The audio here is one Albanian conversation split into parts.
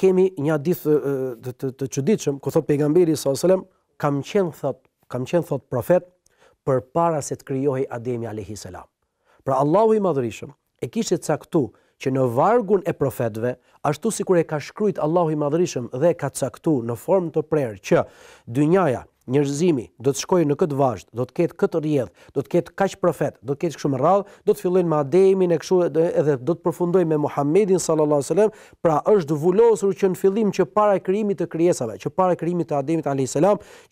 kemi një hadith të të çuditshëm ku thot pejgamberi sa selam kam qen thot kam qen thot profet përpara se të krijohej Ademi alayhi salam. Pra Allahu i madhërisëm e kishte caktu që në vargun e profetëve ashtu sikur e ka shkruajt Allahu i madhërisëm dhe e ka caktu në formë të prerë që dynjaja Njerëzimi do të shkojë në këtë vazhdt, do të ketë këtë rjedh, do të ketë kaqë profet, do të ketë kështu më radh, do të fillojnë me Ademin e kështu edhe do të përfundojë me Muhamedit sallallahu pra është vulosur që në fillim që para e krijimit të krijesave, që para e krijimit të Ademit a.s.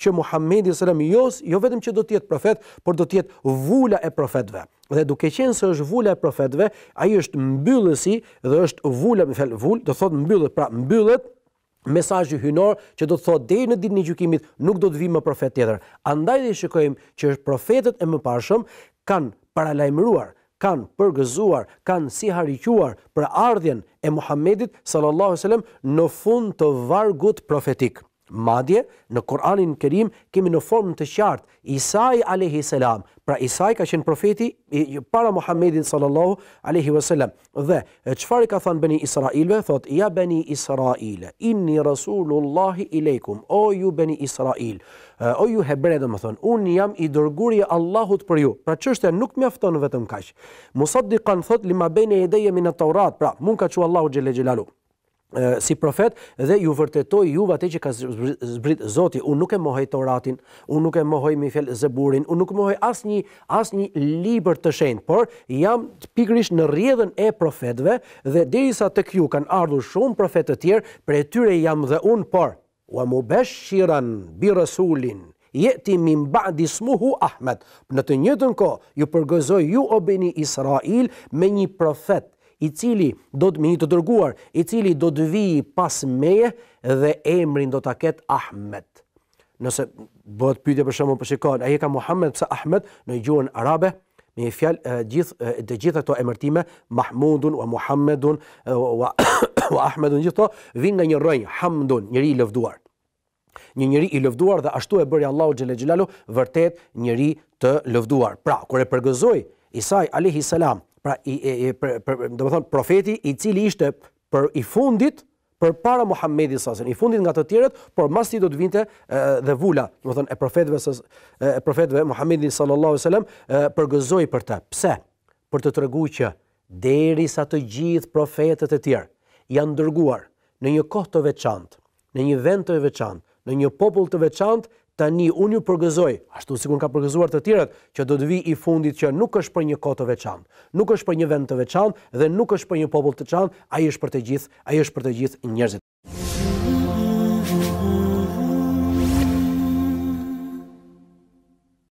që Muhamedi sallallahu jo vetëm që do të jetë profet, por do të jetë vula e profetëve. Dhe duke qenë se është vula e profetëve, ai është mbyllësi dhe është vula vul, do thotë mbyllët, pra mbyllët mesajë hynor që do të thotë dhe në ditë një gjukimit nuk do të vimë më profet tjetër, Andaj dhe i shikojmë që profetet e më pashëm kanë paralajmëruar, kanë përgëzuar, kanë si për ardhjen e Muhammedit sallallahu sallam në fund të vargut profetikë. Madje në Kur'anin e Kerim kemi në formë të qartë Isa i salam. Pra Isa ka qenë profeti para Muhamedit sallallahu alaihi wasallam dhe çfarë ka thënë bani Israilve thot ja bani Israil inni rasulullah ileikum o ju bani Israil o ju hebre do thënë, un jam i dorguri i Allahut për ju. Pra çështja nuk mjafton vetëm kaq. Musaddiqan thot li ma baina ydayya min at-Taurat. Pra mund ka thonë Allahu xhelel xhelaluhu si profet dhe ju vërtetoj juve atë që ka zbrit Zoti. Unë nuk e mohoj Toratin, unë nuk e mohoj Mifel Zeburin, unë nuk mohoj asnjë asnjë libër të shenjtë, por jam pikërisht në rjedhen e profetëve dhe derisa tek ju kanë ardhur shumë profetë të tjerë, për tyre jam dhe unë, por wa mubashiran bi rasulin jeti min ba'di smuhu Ahmed. Në të njëtën ko, ju përgëzoj ju o beni Israel me një profet i cili do të minjë të dërguar, i cili do të vijë pas meje dhe emrin do të ketë Ahmet. Nëse bëhet pyte për shumë për po shikon, aje ka Muhammed pëse Ahmet në gjuhën arabe, me i fjalë dhe gjitha të emërtime, Mahmudun, wa Muhammedun, wa Ahmedun, gjitho, vinë nga një rëjnë, Hamdun, njëri i lëvduar. Një njëri i lëvduar dhe ashtu e bërja Allahu Gjele Gjelalu vërtet njëri të lëvduar. Pra, kër e përgëzoj, Isaj, Alehi Salam, Pra, dhe më profeti i cili ishte për i fundit, për para Muhammedi sasën, i fundit nga të tjeret, por mas ti do të vinte dhe vula, dhe e profetve, e profetëve Muhammedi sallallahu sallam, përgëzoj për të. pse? Për të të që, deri sa të gjithë profetet e tjerë, janë dërguar në një kohë të veçantë, në një vend të veçantë, në një popull të veçantë tani unë ju përgëzoj ashtu sikun ka përgëzuar të tjerët, që do të vi i fundit që nuk është për një kohë të veçantë nuk është për një vend të veçantë dhe nuk është për një popull të veçantë ai është për të gjithë ai është për të gjithë njerëzit